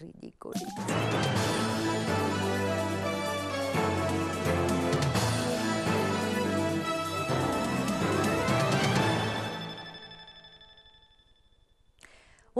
ridicoli.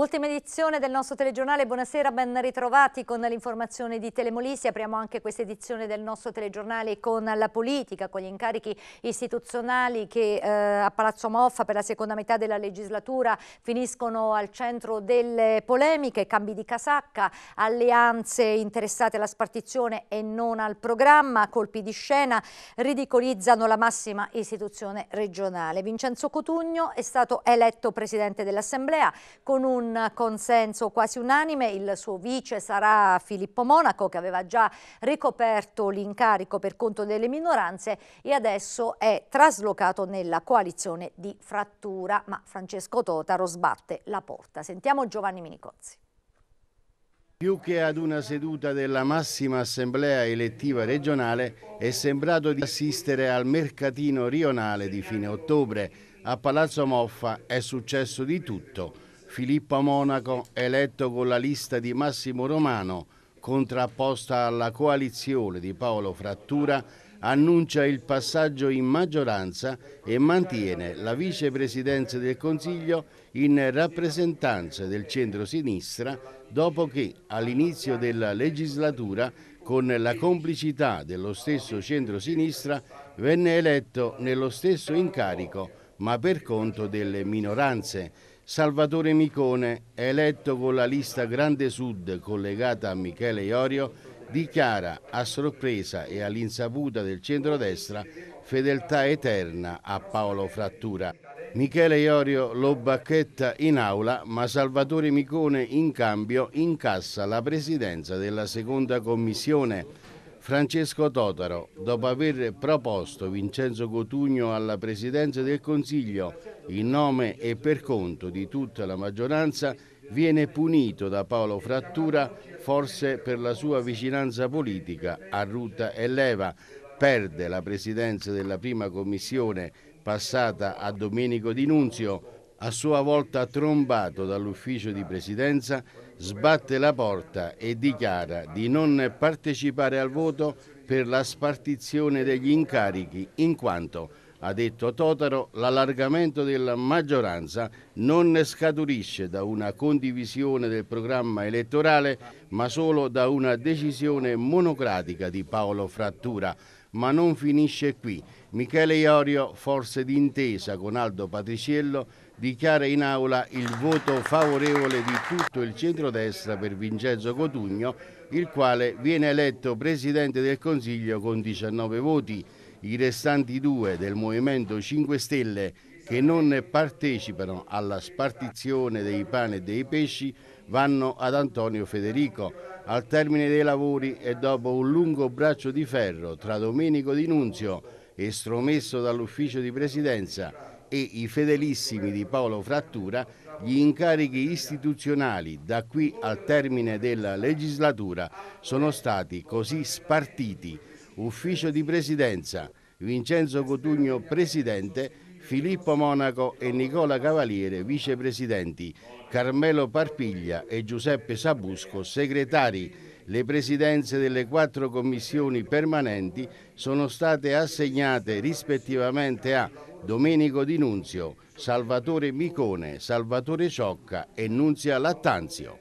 Ultima edizione del nostro telegiornale, buonasera, ben ritrovati con l'informazione di Telemolisi. Apriamo anche questa edizione del nostro telegiornale con la politica, con gli incarichi istituzionali che eh, a Palazzo Moffa per la seconda metà della legislatura finiscono al centro delle polemiche, cambi di casacca, alleanze interessate alla spartizione e non al programma, colpi di scena, ridicolizzano la massima istituzione regionale. Vincenzo Cotugno è stato eletto presidente dell'Assemblea con un un consenso quasi unanime, il suo vice sarà Filippo Monaco che aveva già ricoperto l'incarico per conto delle minoranze e adesso è traslocato nella coalizione di frattura, ma Francesco Totaro sbatte la porta. Sentiamo Giovanni Minicozzi. Più che ad una seduta della massima assemblea elettiva regionale è sembrato di assistere al mercatino rionale di fine ottobre. A Palazzo Moffa è successo di tutto Filippo Monaco, eletto con la lista di Massimo Romano, contrapposta alla coalizione di Paolo Frattura, annuncia il passaggio in maggioranza e mantiene la vicepresidenza del Consiglio in rappresentanza del centro-sinistra dopo che all'inizio della legislatura con la complicità dello stesso centro-sinistra venne eletto nello stesso incarico ma per conto delle minoranze Salvatore Micone, eletto con la lista Grande Sud collegata a Michele Iorio, dichiara a sorpresa e all'insaputa del centrodestra fedeltà eterna a Paolo Frattura. Michele Iorio lo bacchetta in aula, ma Salvatore Micone in cambio incassa la presidenza della seconda commissione Francesco Totaro, dopo aver proposto Vincenzo Cotugno alla Presidenza del Consiglio in nome e per conto di tutta la maggioranza, viene punito da Paolo Frattura forse per la sua vicinanza politica a Ruta e Leva, perde la presidenza della prima commissione passata a Domenico Di Nunzio, a sua volta trombato dall'ufficio di presidenza sbatte la porta e dichiara di non partecipare al voto per la spartizione degli incarichi in quanto, ha detto Totaro, l'allargamento della maggioranza non scaturisce da una condivisione del programma elettorale ma solo da una decisione monocratica di Paolo Frattura. Ma non finisce qui. Michele Iorio, forse d'intesa con Aldo Patriciello, dichiara in aula il voto favorevole di tutto il centrodestra per Vincenzo Cotugno, il quale viene eletto Presidente del Consiglio con 19 voti. I restanti due del Movimento 5 Stelle che non partecipano alla spartizione dei pane e dei pesci vanno ad Antonio Federico. Al termine dei lavori e dopo un lungo braccio di ferro tra Domenico Di Nunzio, estromesso dall'ufficio di presidenza, e i fedelissimi di Paolo Frattura gli incarichi istituzionali da qui al termine della legislatura sono stati così spartiti Ufficio di Presidenza, Vincenzo Cotugno Presidente, Filippo Monaco e Nicola Cavaliere Vicepresidenti, Carmelo Parpiglia e Giuseppe Sabusco Segretari le presidenze delle quattro commissioni permanenti sono state assegnate rispettivamente a Domenico Di Nunzio, Salvatore Micone, Salvatore Ciocca e Nunzia Lattanzio.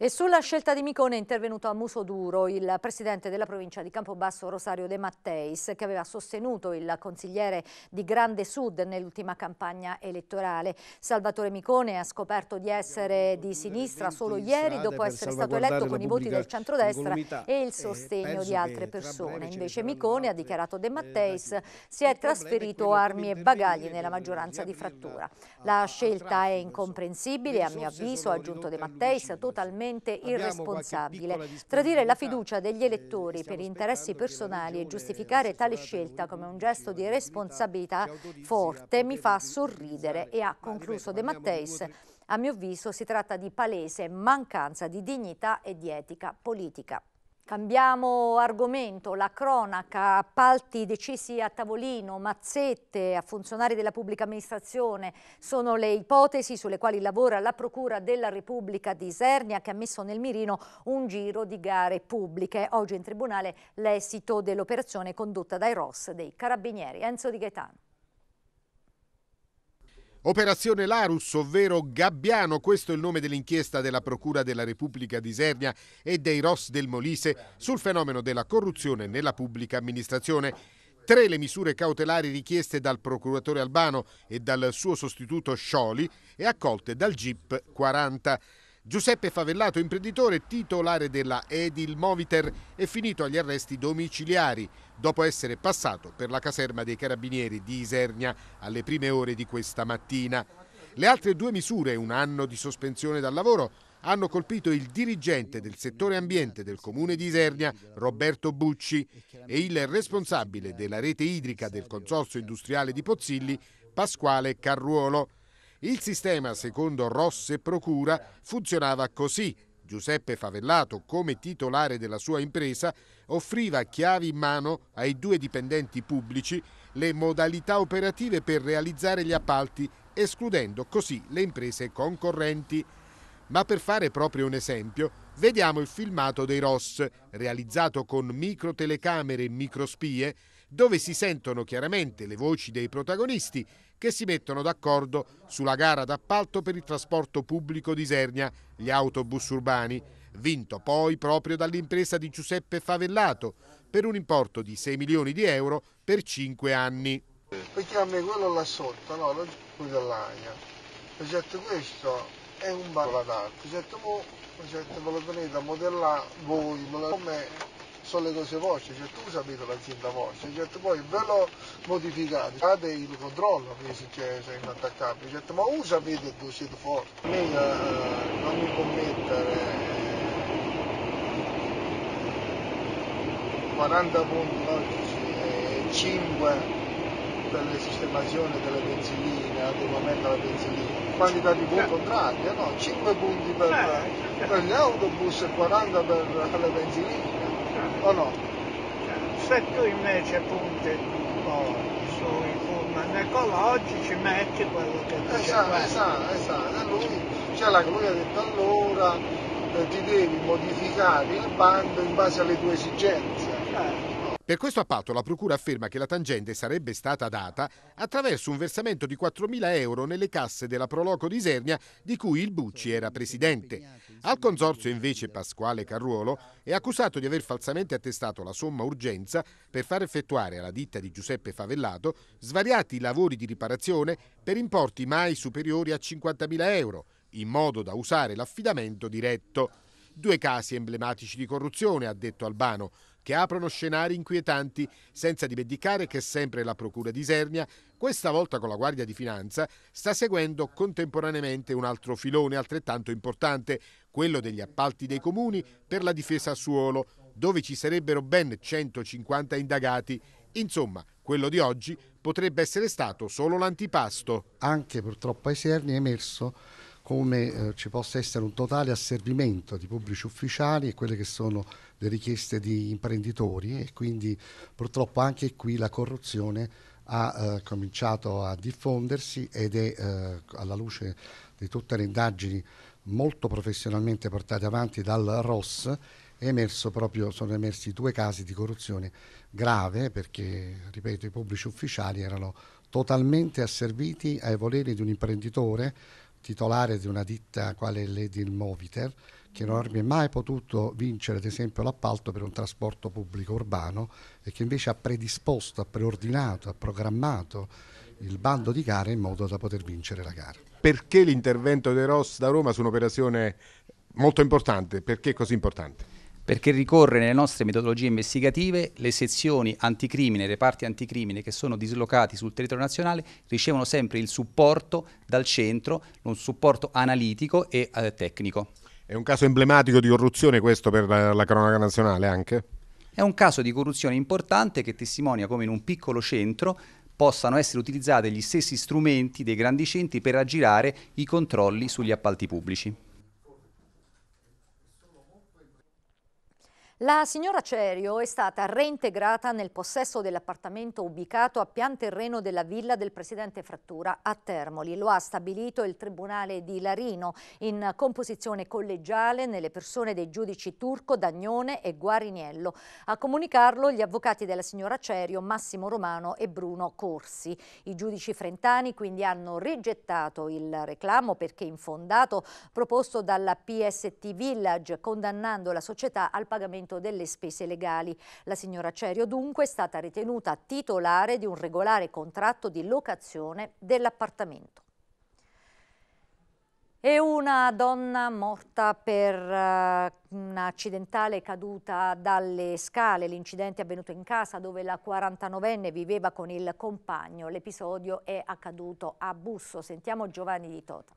E sulla scelta di Micone è intervenuto a muso duro il presidente della provincia di Campobasso Rosario De Matteis che aveva sostenuto il consigliere di Grande Sud nell'ultima campagna elettorale. Salvatore Micone ha scoperto di essere di sinistra solo ieri dopo essere stato eletto con i voti del centrodestra e il eh, sostegno di altre persone. Invece Micone, ha dichiarato De eh, Matteis, si è trasferito armi e bagagli nella maggioranza di frattura. La scelta è incomprensibile, a mio avviso, ha aggiunto De Matteis, totalmente assolutamente irresponsabile. Tradire la fiducia degli elettori eh, per interessi personali e giustificare tale scelta come un gesto di responsabilità forte mi fa sorridere e ha concluso De Matteis. A mio avviso si tratta di palese mancanza di dignità e di etica politica. Cambiamo argomento, la cronaca, appalti decisi a tavolino, mazzette a funzionari della pubblica amministrazione sono le ipotesi sulle quali lavora la Procura della Repubblica di Isernia che ha messo nel mirino un giro di gare pubbliche. Oggi in tribunale l'esito dell'operazione condotta dai ROS dei Carabinieri. Enzo Di Gaetano. Operazione Larus, ovvero Gabbiano, questo è il nome dell'inchiesta della Procura della Repubblica di Isernia e dei ROS del Molise sul fenomeno della corruzione nella pubblica amministrazione. Tre le misure cautelari richieste dal procuratore Albano e dal suo sostituto Scioli e accolte dal GIP 40. Giuseppe Favellato, imprenditore titolare della Edil Moviter, è finito agli arresti domiciliari dopo essere passato per la caserma dei carabinieri di Isernia alle prime ore di questa mattina. Le altre due misure, un anno di sospensione dal lavoro, hanno colpito il dirigente del settore ambiente del comune di Isernia, Roberto Bucci, e il responsabile della rete idrica del consorzio industriale di Pozzilli, Pasquale Carruolo. Il sistema, secondo Ross e Procura, funzionava così. Giuseppe Favellato, come titolare della sua impresa, offriva chiavi in mano ai due dipendenti pubblici le modalità operative per realizzare gli appalti, escludendo così le imprese concorrenti. Ma per fare proprio un esempio, vediamo il filmato dei ROS, realizzato con microtelecamere e microspie, dove si sentono chiaramente le voci dei protagonisti che si mettono d'accordo sulla gara d'appalto per il trasporto pubblico di Isernia, gli autobus urbani, vinto poi proprio dall'impresa di Giuseppe Favellato per un importo di 6 milioni di euro per 5 anni. Perché a me quello là sotto, no, lo chiudo l'aria. Ho detto questo è un ballo d'arte, ho detto, ho detto me lo venite a modellare voi, me lo... come sono le voci, certo voi sapete l'azienda vostra, certo cioè, poi ve lo modificate, fate il controllo che se c'è inattaccabile, certo ma voi sapete dove siete forti. A me eh, non mi commettere 40 punti logici e 5 per la sistemazione delle pensiline, adeguamento alla pensilina, quantità di punti contraria, eh, no? 5 punti per, eh, per gli autobus e 40 per le pensiline o no? Se tu invece punti oh, sui pullman ecologici metti quello che ti esatto, esatto, esatto, esatto. Lui, cioè la lui ha allora eh, ti devi modificare il bando in base alle tue esigenze. Eh. Per questo appalto la Procura afferma che la tangente sarebbe stata data attraverso un versamento di 4.000 euro nelle casse della Proloco di Isernia di cui il Bucci era presidente. Al consorzio invece Pasquale Carruolo è accusato di aver falsamente attestato la somma urgenza per far effettuare alla ditta di Giuseppe Favellato svariati lavori di riparazione per importi mai superiori a 50.000 euro, in modo da usare l'affidamento diretto due casi emblematici di corruzione, ha detto Albano, che aprono scenari inquietanti, senza dimenticare che sempre la Procura di Isernia, questa volta con la Guardia di Finanza, sta seguendo contemporaneamente un altro filone altrettanto importante, quello degli appalti dei comuni per la difesa a suolo, dove ci sarebbero ben 150 indagati. Insomma, quello di oggi potrebbe essere stato solo l'antipasto. Anche purtroppo a Isernia è emerso come eh, ci possa essere un totale asservimento di pubblici ufficiali e quelle che sono le richieste di imprenditori e quindi purtroppo anche qui la corruzione ha eh, cominciato a diffondersi ed è eh, alla luce di tutte le indagini molto professionalmente portate avanti dal ROS proprio, sono emersi due casi di corruzione grave perché, ripeto, i pubblici ufficiali erano totalmente asserviti ai voleri di un imprenditore titolare di una ditta quale Lady Moviter, che non avrebbe mai potuto vincere ad esempio l'appalto per un trasporto pubblico urbano e che invece ha predisposto, ha preordinato, ha programmato il bando di gara in modo da poter vincere la gara. Perché l'intervento dei Ross da Roma su un'operazione molto importante? Perché è così importante? perché ricorre nelle nostre metodologie investigative le sezioni anticrimine, reparti anticrimine che sono dislocati sul territorio nazionale ricevono sempre il supporto dal centro, un supporto analitico e eh, tecnico. È un caso emblematico di corruzione questo per la, la cronaca nazionale anche? È un caso di corruzione importante che testimonia come in un piccolo centro possano essere utilizzati gli stessi strumenti dei grandi centri per aggirare i controlli sugli appalti pubblici. La signora Cerio è stata reintegrata nel possesso dell'appartamento ubicato a pian terreno della villa del presidente Frattura a Termoli. Lo ha stabilito il Tribunale di Larino in composizione collegiale nelle persone dei giudici Turco, Dagnone e Guariniello. A comunicarlo gli avvocati della signora Cerio, Massimo Romano e Bruno Corsi. I giudici frentani quindi hanno rigettato il reclamo perché infondato proposto dalla PST Village condannando la società al pagamento pagamento delle spese legali. La signora Cerio dunque è stata ritenuta titolare di un regolare contratto di locazione dell'appartamento. E una donna morta per uh, accidentale caduta dalle scale. L'incidente è avvenuto in casa dove la 49enne viveva con il compagno. L'episodio è accaduto a Busso. Sentiamo Giovanni Di Tota.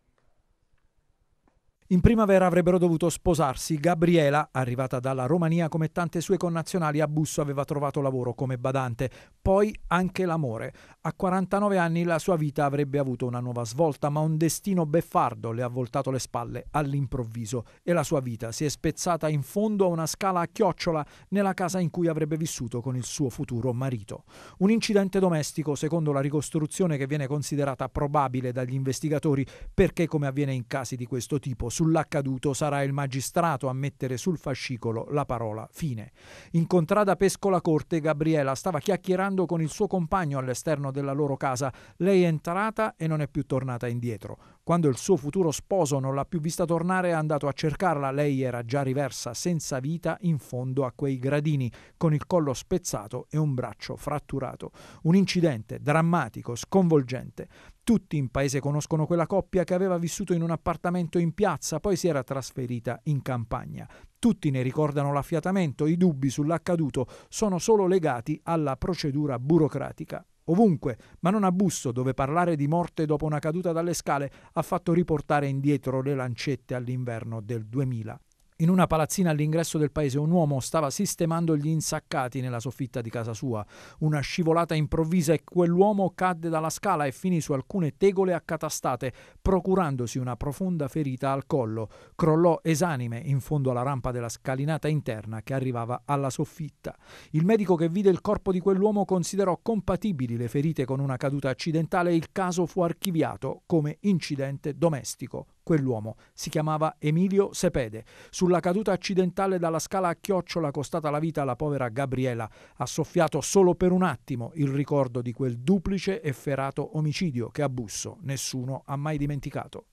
In primavera avrebbero dovuto sposarsi. Gabriela, arrivata dalla Romania come tante sue connazionali, a Busso aveva trovato lavoro come badante, poi anche l'amore. A 49 anni la sua vita avrebbe avuto una nuova svolta, ma un destino beffardo le ha voltato le spalle all'improvviso e la sua vita si è spezzata in fondo a una scala a chiocciola nella casa in cui avrebbe vissuto con il suo futuro marito. Un incidente domestico, secondo la ricostruzione che viene considerata probabile dagli investigatori, perché come avviene in casi di questo tipo, Sull'accaduto sarà il magistrato a mettere sul fascicolo la parola fine. In contrada Pescola Corte Gabriela stava chiacchierando con il suo compagno all'esterno della loro casa. Lei è entrata e non è più tornata indietro. Quando il suo futuro sposo non l'ha più vista tornare è andato a cercarla. Lei era già riversa senza vita in fondo a quei gradini, con il collo spezzato e un braccio fratturato. Un incidente drammatico, sconvolgente. Tutti in paese conoscono quella coppia che aveva vissuto in un appartamento in piazza, poi si era trasferita in campagna. Tutti ne ricordano l'affiatamento, i dubbi sull'accaduto sono solo legati alla procedura burocratica. Ovunque, ma non a Busto, dove parlare di morte dopo una caduta dalle scale ha fatto riportare indietro le lancette all'inverno del 2000. In una palazzina all'ingresso del paese un uomo stava sistemando gli insaccati nella soffitta di casa sua. Una scivolata improvvisa e quell'uomo cadde dalla scala e finì su alcune tegole accatastate, procurandosi una profonda ferita al collo. Crollò esanime in fondo alla rampa della scalinata interna che arrivava alla soffitta. Il medico che vide il corpo di quell'uomo considerò compatibili le ferite con una caduta accidentale e il caso fu archiviato come incidente domestico. Quell'uomo si chiamava Emilio Sepede. Sulla caduta accidentale dalla scala a chiocciola costata la vita alla povera Gabriela ha soffiato solo per un attimo il ricordo di quel duplice e ferato omicidio che a Busso nessuno ha mai dimenticato.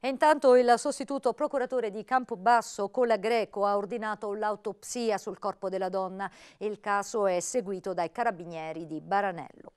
E intanto il sostituto procuratore di Campobasso, Cola Greco, ha ordinato l'autopsia sul corpo della donna. Il caso è seguito dai carabinieri di Baranello.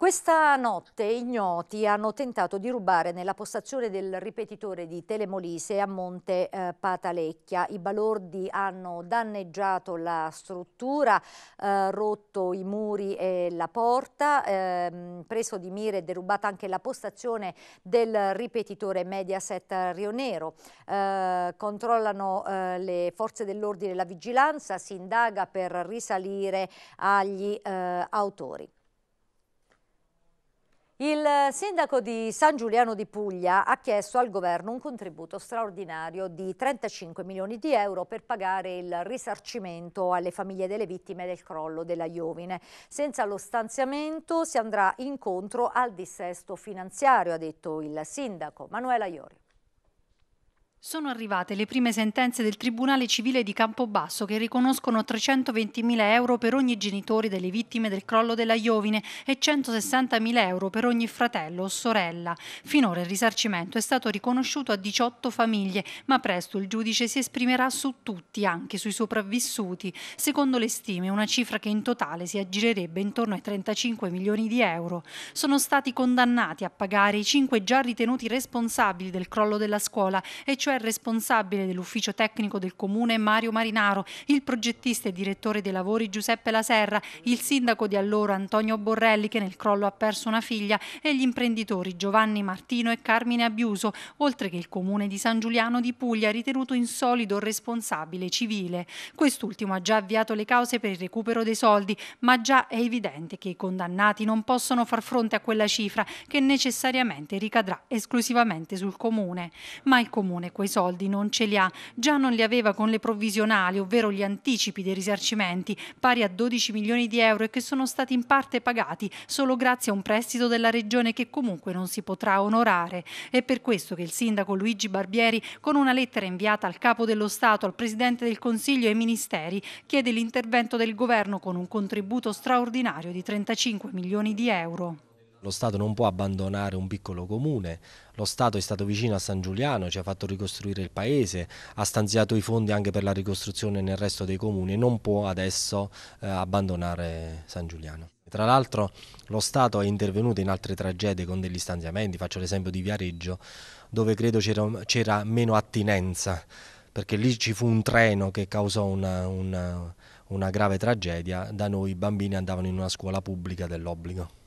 Questa notte ignoti hanno tentato di rubare nella postazione del ripetitore di Telemolise a Monte eh, Patalecchia. I balordi hanno danneggiato la struttura, eh, rotto i muri e la porta, eh, preso di mira e derubata anche la postazione del ripetitore Mediaset Rionero. Eh, controllano eh, le forze dell'ordine e la vigilanza, si indaga per risalire agli eh, autori. Il sindaco di San Giuliano di Puglia ha chiesto al governo un contributo straordinario di 35 milioni di euro per pagare il risarcimento alle famiglie delle vittime del crollo della Iovine. Senza lo stanziamento si andrà incontro al dissesto finanziario, ha detto il sindaco Manuela Iorio. Sono arrivate le prime sentenze del Tribunale Civile di Campobasso che riconoscono 320.000 euro per ogni genitore delle vittime del crollo della Iovine e 160.000 euro per ogni fratello o sorella. Finora il risarcimento è stato riconosciuto a 18 famiglie, ma presto il giudice si esprimerà su tutti, anche sui sopravvissuti. Secondo le stime, una cifra che in totale si aggirerebbe intorno ai 35 milioni di euro. Sono stati condannati a pagare i cinque già ritenuti responsabili del crollo della scuola, e cioè cioè il responsabile dell'ufficio tecnico del comune Mario Marinaro, il progettista e direttore dei lavori Giuseppe Laserra, il sindaco di allora Antonio Borrelli che nel crollo ha perso una figlia e gli imprenditori Giovanni Martino e Carmine Abiuso, oltre che il comune di San Giuliano di Puglia ritenuto insolido responsabile civile. Quest'ultimo ha già avviato le cause per il recupero dei soldi, ma già è evidente che i condannati non possono far fronte a quella cifra che necessariamente ricadrà esclusivamente sul comune. Ma il comune quei soldi non ce li ha, già non li aveva con le provvisionali, ovvero gli anticipi dei risarcimenti, pari a 12 milioni di euro e che sono stati in parte pagati solo grazie a un prestito della regione che comunque non si potrà onorare. È per questo che il sindaco Luigi Barbieri, con una lettera inviata al capo dello Stato, al Presidente del Consiglio e ai Ministeri, chiede l'intervento del Governo con un contributo straordinario di 35 milioni di euro. Lo Stato non può abbandonare un piccolo comune, lo Stato è stato vicino a San Giuliano, ci ha fatto ricostruire il paese, ha stanziato i fondi anche per la ricostruzione nel resto dei comuni, non può adesso eh, abbandonare San Giuliano. Tra l'altro lo Stato è intervenuto in altre tragedie con degli stanziamenti, faccio l'esempio di Viareggio, dove credo c'era meno attinenza, perché lì ci fu un treno che causò una, una, una grave tragedia, da noi i bambini andavano in una scuola pubblica dell'obbligo.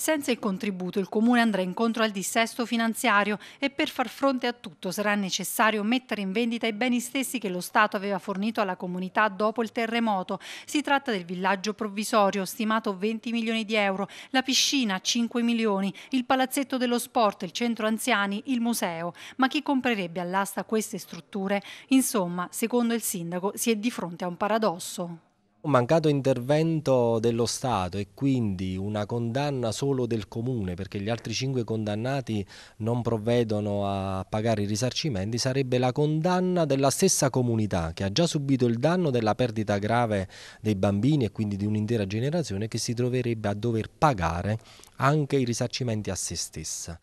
Senza il contributo il Comune andrà incontro al dissesto finanziario e per far fronte a tutto sarà necessario mettere in vendita i beni stessi che lo Stato aveva fornito alla comunità dopo il terremoto. Si tratta del villaggio provvisorio, stimato 20 milioni di euro, la piscina 5 milioni, il palazzetto dello sport, il centro anziani, il museo. Ma chi comprerebbe all'asta queste strutture? Insomma, secondo il sindaco si è di fronte a un paradosso. Un mancato intervento dello Stato e quindi una condanna solo del Comune perché gli altri cinque condannati non provvedono a pagare i risarcimenti sarebbe la condanna della stessa comunità che ha già subito il danno della perdita grave dei bambini e quindi di un'intera generazione che si troverebbe a dover pagare anche i risarcimenti a se stessa.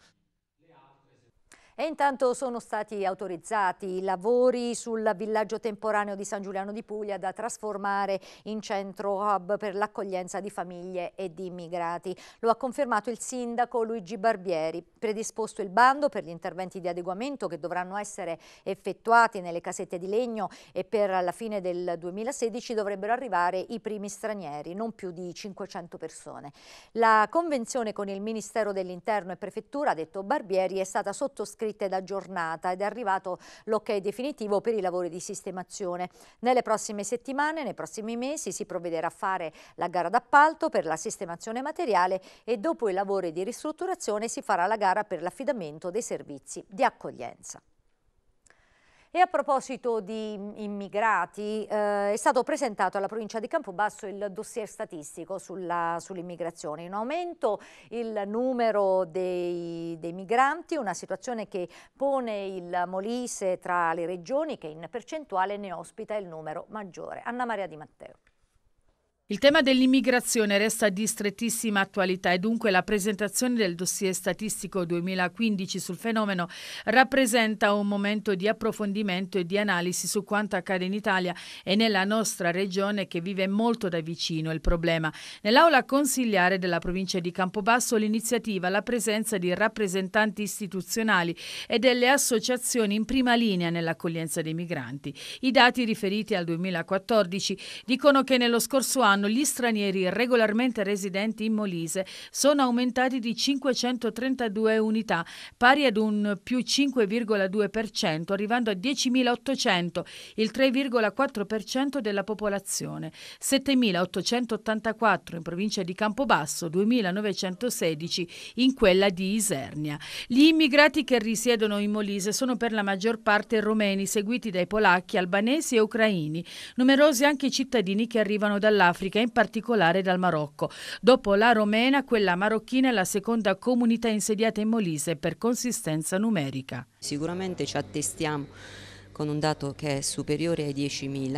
E intanto sono stati autorizzati i lavori sul villaggio temporaneo di San Giuliano di Puglia da trasformare in centro hub per l'accoglienza di famiglie e di immigrati. Lo ha confermato il sindaco Luigi Barbieri, predisposto il bando per gli interventi di adeguamento che dovranno essere effettuati nelle casette di legno e per la fine del 2016 dovrebbero arrivare i primi stranieri, non più di 500 persone. La convenzione con il Ministero dell'Interno e Prefettura, ha detto Barbieri, è stata sottoscritta scritta ed aggiornata ed è arrivato l'ok definitivo per i lavori di sistemazione. Nelle prossime settimane, nei prossimi mesi, si provvederà a fare la gara d'appalto per la sistemazione materiale e dopo i lavori di ristrutturazione si farà la gara per l'affidamento dei servizi di accoglienza. E a proposito di immigrati, eh, è stato presentato alla provincia di Campobasso il dossier statistico sull'immigrazione. Sull in aumento il numero dei, dei, migranti, una situazione che pone il Molise tra le regioni che in percentuale ne ospita il numero maggiore. Anna Maria Di Matteo. Il tema dell'immigrazione resta di strettissima attualità e dunque la presentazione del dossier statistico 2015 sul fenomeno rappresenta un momento di approfondimento e di analisi su quanto accade in Italia e nella nostra regione che vive molto da vicino il problema. Nell'aula consigliare della provincia di Campobasso l'iniziativa la presenza di rappresentanti istituzionali e delle associazioni in prima linea nell'accoglienza dei migranti. I dati riferiti al 2014 dicono che nello scorso anno quest'anno gli stranieri regolarmente residenti in Molise sono aumentati di 532 unità, pari ad un più 5,2%, arrivando a 10.800, il 3,4% della popolazione, 7.884 in provincia di Campobasso, 2.916 in quella di Isernia. Gli immigrati che risiedono in Molise sono per la maggior parte romeni, seguiti dai polacchi, albanesi e ucraini, numerosi anche i cittadini che arrivano dall'Africa dell'Africa, in particolare dal Marocco. Dopo la romena, quella marocchina è la seconda comunità insediata in Molise per consistenza numerica. Sicuramente ci attestiamo con un dato che è superiore ai 10.000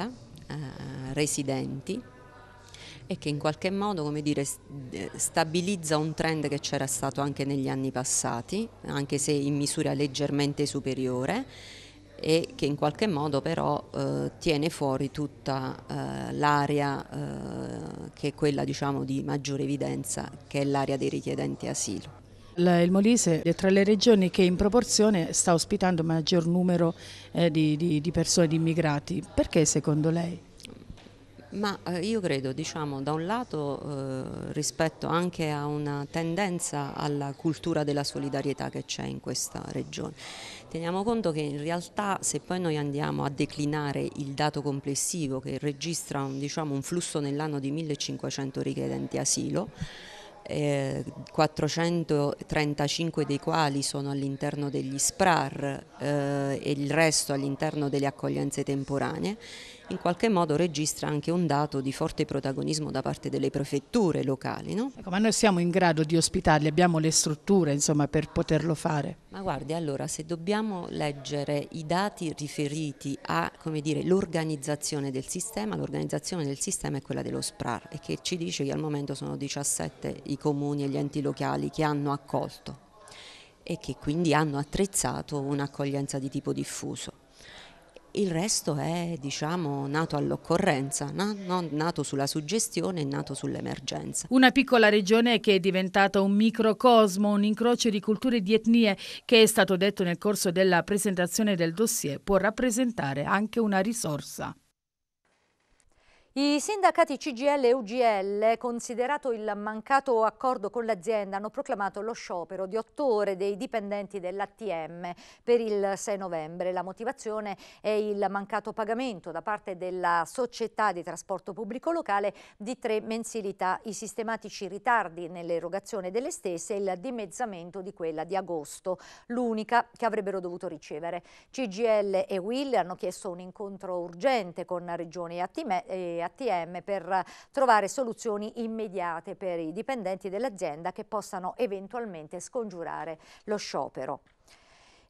eh, residenti e che in qualche modo dire, eh, stabilizza un trend che c'era stato anche negli anni passati, anche se in misura leggermente superiore e che in qualche modo però eh, tiene fuori tutta eh, l'area eh, che è quella diciamo, di maggiore evidenza, che è l'area dei richiedenti asilo. Il Molise è tra le regioni che in proporzione sta ospitando maggior numero eh, di, di, di persone, di immigrati. Perché secondo lei? Ma eh, io credo, diciamo, da un lato eh, rispetto anche a una tendenza alla cultura della solidarietà che c'è in questa regione Teniamo conto che in realtà se poi noi andiamo a declinare il dato complessivo che registra un, diciamo, un flusso nell'anno di 1500 richiedenti asilo, 435 eh, dei quali sono all'interno degli SPRAR eh, e il resto all'interno delle accoglienze temporanee, in qualche modo registra anche un dato di forte protagonismo da parte delle prefetture locali. No? Ecco, ma noi siamo in grado di ospitarli, abbiamo le strutture insomma, per poterlo fare? Ma guardi, allora, se dobbiamo leggere i dati riferiti all'organizzazione del sistema, l'organizzazione del sistema è quella dello SPRAR e che ci dice che al momento sono 17 i comuni e gli enti locali che hanno accolto e che quindi hanno attrezzato un'accoglienza di tipo diffuso il resto è diciamo, nato all'occorrenza, no? no? nato sulla suggestione e nato sull'emergenza. Una piccola regione che è diventata un microcosmo, un incrocio di culture e di etnie che è stato detto nel corso della presentazione del dossier può rappresentare anche una risorsa. I sindacati CGL e UGL, considerato il mancato accordo con l'azienda, hanno proclamato lo sciopero di otto ore dei dipendenti dell'ATM per il 6 novembre. La motivazione è il mancato pagamento da parte della società di trasporto pubblico locale di tre mensilità, i sistematici ritardi nell'erogazione delle stesse e il dimezzamento di quella di agosto, l'unica che avrebbero dovuto ricevere. CGL e Will hanno chiesto un incontro urgente con Regione e ATM dell'ATM per trovare soluzioni immediate per i dipendenti dell'azienda che possano eventualmente scongiurare lo sciopero.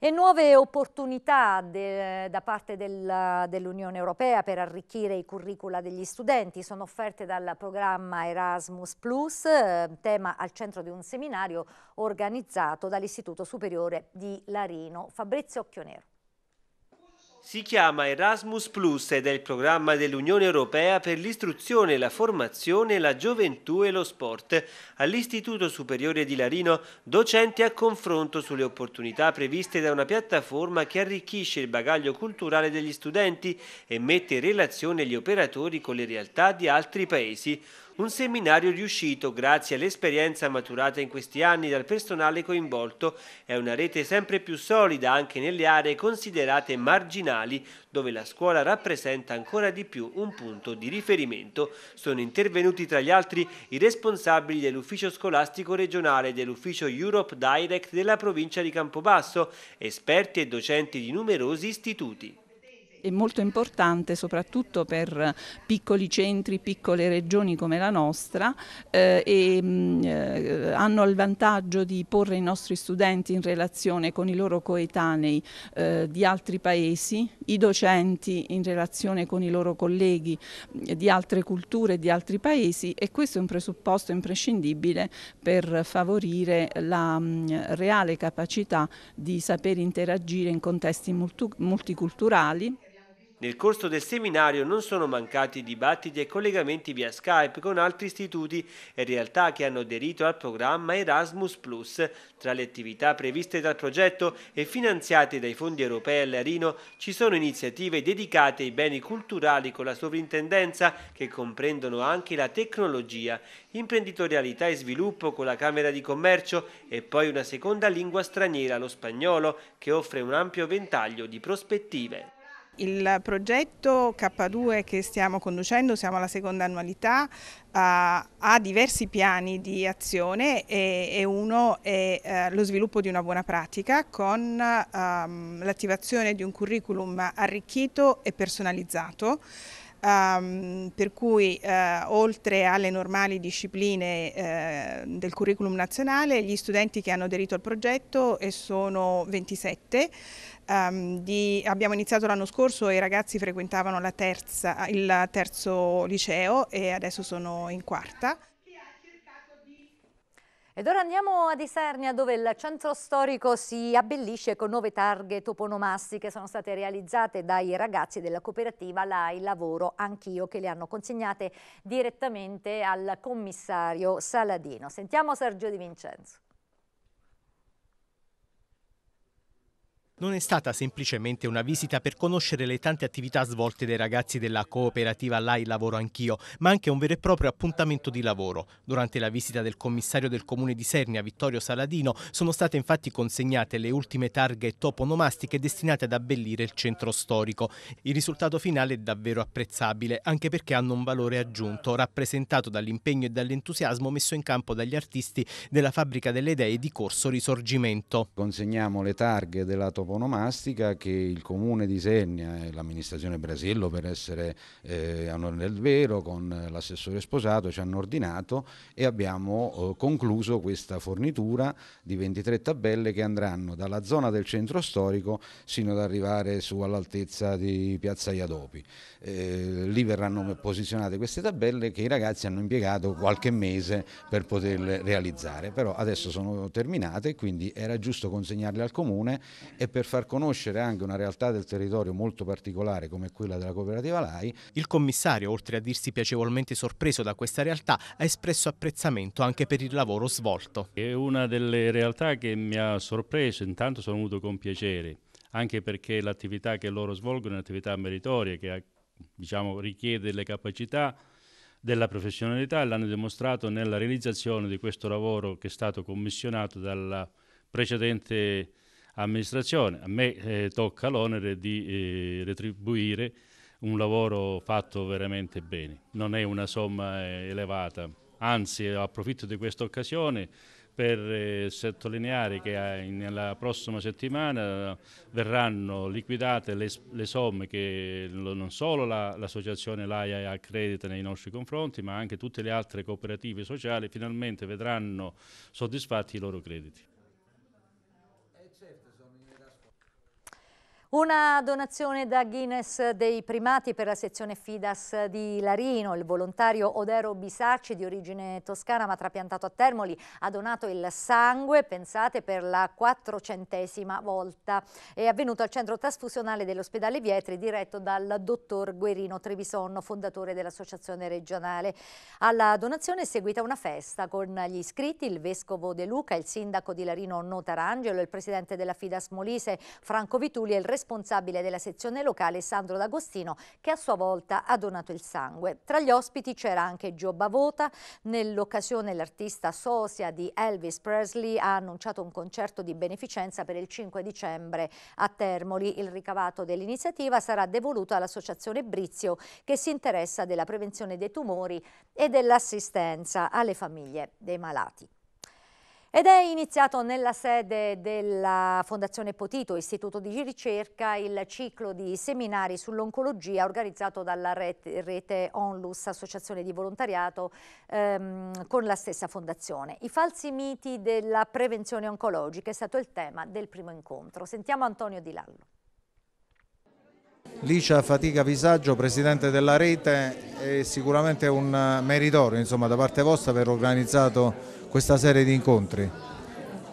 E nuove opportunità de, da parte del, dell'Unione Europea per arricchire i curricula degli studenti sono offerte dal programma Erasmus Plus, eh, tema al centro di un seminario organizzato dall'Istituto Superiore di Larino. Fabrizio Occhionero si chiama Erasmus Plus ed è il programma dell'Unione Europea per l'istruzione, la formazione, la gioventù e lo sport. All'Istituto Superiore di Larino, docenti a confronto sulle opportunità previste da una piattaforma che arricchisce il bagaglio culturale degli studenti e mette in relazione gli operatori con le realtà di altri paesi. Un seminario riuscito grazie all'esperienza maturata in questi anni dal personale coinvolto e una rete sempre più solida anche nelle aree considerate marginali dove la scuola rappresenta ancora di più un punto di riferimento. Sono intervenuti tra gli altri i responsabili dell'ufficio scolastico regionale dell'ufficio Europe Direct della provincia di Campobasso, esperti e docenti di numerosi istituti è molto importante soprattutto per piccoli centri, piccole regioni come la nostra eh, e mh, mm, eh, hanno il vantaggio di porre i nostri studenti in relazione con i loro coetanei eh, di altri paesi, i docenti in relazione con i loro colleghi mm, di altre culture e di altri paesi e questo è un presupposto imprescindibile per favorire la mh, mm, reale capacità di saper interagire in contesti multiculturali nel corso del seminario non sono mancati dibattiti e collegamenti via Skype con altri istituti e realtà che hanno aderito al programma Erasmus Plus. Tra le attività previste dal progetto e finanziate dai fondi europei all'Arino ci sono iniziative dedicate ai beni culturali con la sovrintendenza che comprendono anche la tecnologia, imprenditorialità e sviluppo con la Camera di Commercio e poi una seconda lingua straniera, lo spagnolo, che offre un ampio ventaglio di prospettive. Il progetto K2 che stiamo conducendo, siamo alla seconda annualità, eh, ha diversi piani di azione e, uno è eh, lo sviluppo di una buona pratica con ehm, l'attivazione di un curriculum arricchito e personalizzato. Um, per cui eh, oltre alle normali discipline eh, del curriculum nazionale gli studenti che hanno aderito al progetto e sono 27 Um, di, abbiamo iniziato l'anno scorso e i ragazzi frequentavano terza, il terzo liceo e adesso sono in quarta. Ed ora andiamo a Isernia dove il centro storico si abbellisce con nuove targhe toponomastiche sono state realizzate dai ragazzi della cooperativa Lai Lavoro Anch'io che le hanno consegnate direttamente al commissario Saladino. Sentiamo Sergio Di Vincenzo. non è stata semplicemente una visita per conoscere le tante attività svolte dai ragazzi della cooperativa Lai Lavoro Anch'io, ma anche un vero e proprio appuntamento di lavoro. Durante la visita del commissario del comune di Sernia, Vittorio Saladino, sono state infatti consegnate le ultime targhe toponomastiche destinate ad abbellire il centro storico. Il risultato finale è davvero apprezzabile, anche perché hanno un valore aggiunto, rappresentato dall'impegno e dall'entusiasmo messo in campo dagli artisti della Fabbrica delle Idee di Corso Risorgimento. Consegniamo le targhe della toponomastica onomastica che il comune disegna e l'amministrazione Brasillo per essere eh, a onore del vero con l'assessore sposato ci hanno ordinato e abbiamo eh, concluso questa fornitura di 23 tabelle che andranno dalla zona del centro storico sino ad arrivare su all'altezza di Piazza Iadopi. Eh, lì verranno posizionate queste tabelle che i ragazzi hanno impiegato qualche mese per poterle realizzare, però adesso sono terminate quindi era giusto consegnarle al comune e per per far conoscere anche una realtà del territorio molto particolare come quella della cooperativa LAI. Il commissario, oltre a dirsi piacevolmente sorpreso da questa realtà, ha espresso apprezzamento anche per il lavoro svolto. È una delle realtà che mi ha sorpreso, intanto sono venuto con piacere, anche perché l'attività che loro svolgono è un'attività meritoria che diciamo, richiede le capacità della professionalità e l'hanno dimostrato nella realizzazione di questo lavoro che è stato commissionato dalla precedente amministrazione. A me eh, tocca l'onere di eh, retribuire un lavoro fatto veramente bene. Non è una somma eh, elevata, anzi approfitto di questa occasione per eh, sottolineare che eh, nella prossima settimana verranno liquidate le, le somme che non solo l'associazione Laia accredita nei nostri confronti, ma anche tutte le altre cooperative sociali finalmente vedranno soddisfatti i loro crediti. Una donazione da Guinness dei primati per la sezione Fidas di Larino. Il volontario Odero Bisacci, di origine toscana ma trapiantato a Termoli, ha donato il sangue, pensate, per la quattrocentesima volta. È avvenuto al centro trasfusionale dell'ospedale Vietri, diretto dal dottor Guerino Trevisonno, fondatore dell'associazione regionale. Alla donazione è seguita una festa con gli iscritti, il vescovo De Luca, il sindaco di Larino Notarangelo, il presidente della Fidas Molise, Franco Vituli e il responsabile responsabile della sezione locale Sandro D'Agostino che a sua volta ha donato il sangue. Tra gli ospiti c'era anche Gio Bavota, nell'occasione l'artista sosia di Elvis Presley ha annunciato un concerto di beneficenza per il 5 dicembre a Termoli. Il ricavato dell'iniziativa sarà devoluto all'associazione Brizio che si interessa della prevenzione dei tumori e dell'assistenza alle famiglie dei malati. Ed è iniziato nella sede della Fondazione Potito, istituto di ricerca, il ciclo di seminari sull'oncologia organizzato dalla rete, rete, Onlus, associazione di volontariato, ehm, con la stessa fondazione. I falsi miti della prevenzione oncologica è stato il tema del primo incontro. Sentiamo Antonio Di Lallo. Licia Fatica Visaggio, presidente della rete, è sicuramente un meritorio insomma, da parte vostra aver organizzato questa serie di incontri?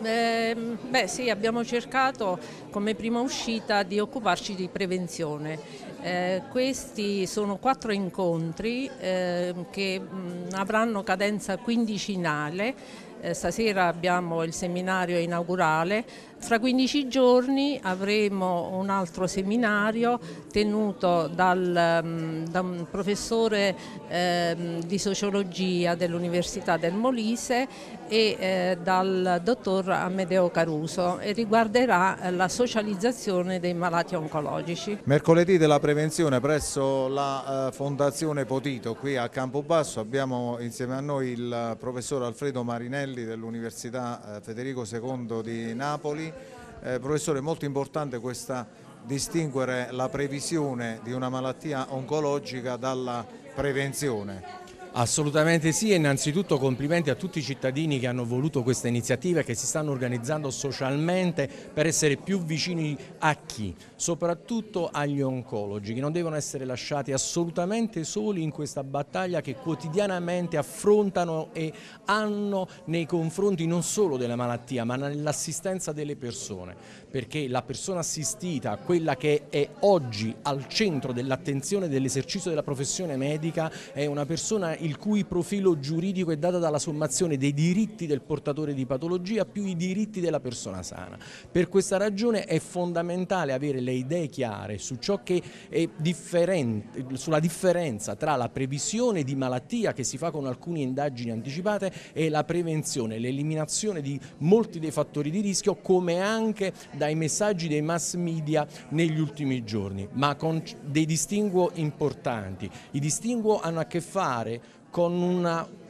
Eh, beh sì, abbiamo cercato come prima uscita di occuparci di prevenzione. Eh, questi sono quattro incontri eh, che mh, mm, avranno cadenza quindicinale. Eh, stasera abbiamo il seminario inaugurale fra 15 giorni avremo un altro seminario tenuto dal, ehm, da un professore eh, di sociologia dell'Università del Molise e eh, dal dottor Amedeo Caruso e riguarderà eh, la socializzazione dei malati oncologici. Mercoledì della prevenzione presso la eh, Fondazione Potito qui a Campobasso abbiamo insieme a noi il professor Alfredo Marinelli dell'Università eh, Federico II di Napoli eh, professore, è molto importante questa, distinguere la previsione di una malattia oncologica dalla prevenzione. Assolutamente sì, e innanzitutto complimenti a tutti i cittadini che hanno voluto questa iniziativa e che si stanno organizzando socialmente per essere più vicini a chi? Soprattutto agli oncologi che non devono essere lasciati assolutamente soli in questa battaglia che quotidianamente affrontano e hanno nei confronti non solo della malattia ma nell'assistenza delle persone perché la persona assistita, quella che è oggi al centro dell'attenzione dell'esercizio della professione medica, è una persona il cui profilo giuridico è dato dalla sommazione dei diritti del portatore di patologia più i diritti della persona sana. Per questa ragione è fondamentale avere le idee chiare su ciò che è differente, sulla differenza tra la previsione di malattia che si fa con alcune indagini anticipate e la prevenzione, l'eliminazione di molti dei fattori di rischio come anche dai messaggi dei mass media negli ultimi giorni, ma con dei distinguo importanti. I distinguo hanno a che fare con una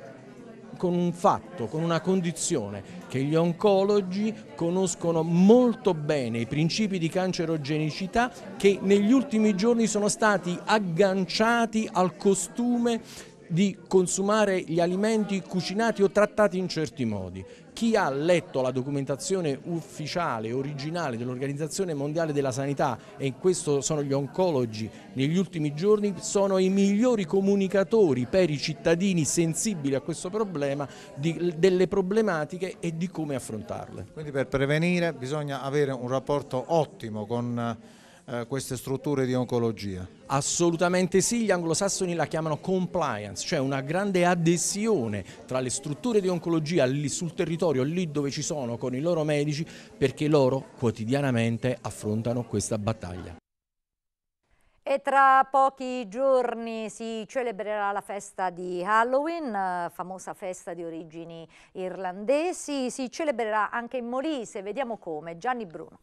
con un fatto, con una condizione, che gli oncologi conoscono molto bene i principi di cancerogenicità che negli ultimi giorni sono stati agganciati al costume di consumare gli alimenti cucinati o trattati in certi modi chi ha letto la documentazione ufficiale, originale dell'Organizzazione Mondiale della Sanità e in questo sono gli oncologi negli ultimi giorni, sono i migliori comunicatori per i cittadini sensibili a questo problema, di, delle problematiche e di come affrontarle. Quindi per prevenire bisogna avere un rapporto ottimo con eh, eh, queste strutture di oncologia? Assolutamente sì, gli anglosassoni la chiamano compliance, cioè una grande adesione tra le strutture di oncologia lì sul territorio, lì dove ci sono con i loro medici, perché loro quotidianamente affrontano questa battaglia. E tra pochi giorni si celebrerà la festa di Halloween, famosa festa di origini irlandesi. Si celebrerà anche in Molise, vediamo come. Gianni Bruno.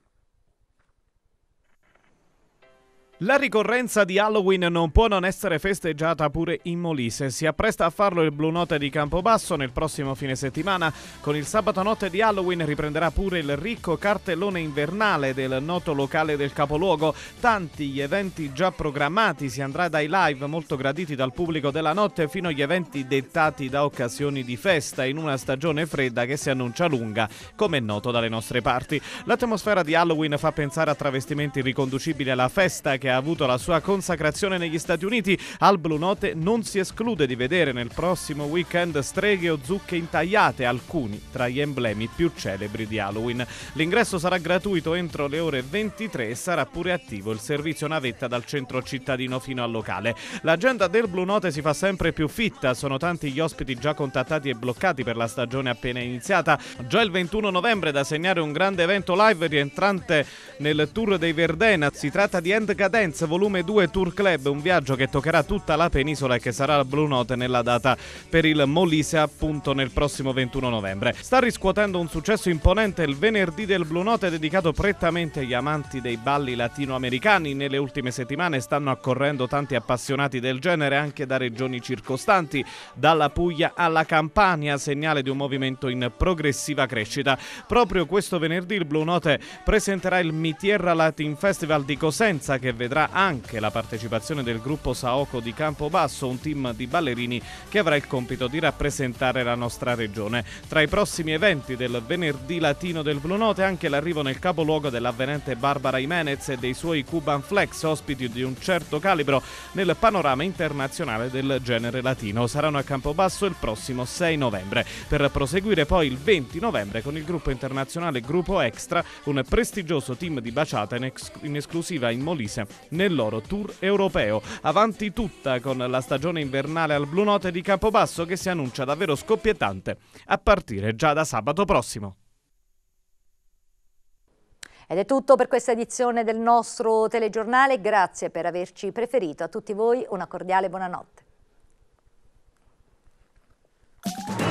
La ricorrenza di Halloween non può non essere festeggiata pure in Molise. Si appresta a farlo il Blue Note di Campobasso nel prossimo fine settimana. Con il sabato notte di Halloween riprenderà pure il ricco cartellone invernale del noto locale del capoluogo. Tanti gli eventi già programmati, si andrà dai live molto graditi dal pubblico della notte fino agli eventi dettati da occasioni di festa in una stagione fredda che si annuncia lunga, come è noto dalle nostre parti. L'atmosfera di Halloween fa pensare a travestimenti riconducibili alla festa che che ha avuto la sua consacrazione negli Stati Uniti, al Blue Note non si esclude di vedere nel prossimo weekend streghe o zucche intagliate, alcuni tra gli emblemi più celebri di Halloween. L'ingresso sarà gratuito entro le ore 23 e sarà pure attivo il servizio navetta dal centro cittadino fino al locale. L'agenda del Blue Note si fa sempre più fitta, sono tanti gli ospiti già contattati e bloccati per la stagione appena iniziata. Già il 21 novembre da segnare un grande evento live rientrante nel tour dei Verdena. Si tratta di Endgad Dance Volume 2 Tour Club, un viaggio che toccherà tutta la penisola e che sarà la Blue Note nella data per il Molise appunto nel prossimo 21 novembre. Sta riscuotendo un successo imponente il venerdì del Blue Note dedicato prettamente agli amanti dei balli latinoamericani. Nelle ultime settimane stanno accorrendo tanti appassionati del genere anche da regioni circostanti, dalla Puglia alla Campania, segnale di un movimento in progressiva crescita. Proprio questo venerdì il Blue Note presenterà il Mitierra Latin Festival di Cosenza che vedrà anche la partecipazione del gruppo Saoco di Campobasso, un team di ballerini che avrà il compito di rappresentare la nostra regione. Tra i prossimi eventi del venerdì latino del Blue Note anche l'arrivo nel capoluogo dell'avvenente Barbara Jimenez e dei suoi Cuban Flex, ospiti di un certo calibro nel panorama internazionale del genere latino. Saranno a Campobasso il prossimo 6 novembre, per proseguire poi il 20 novembre con il gruppo internazionale Gruppo Extra, un prestigioso team di baciata in, ex in esclusiva in Molise nel loro tour europeo. Avanti tutta con la stagione invernale al Blue Note di Campobasso che si annuncia davvero scoppiettante a partire già da sabato prossimo. Ed è tutto per questa edizione del nostro telegiornale, grazie per averci preferito. A tutti voi una cordiale buonanotte.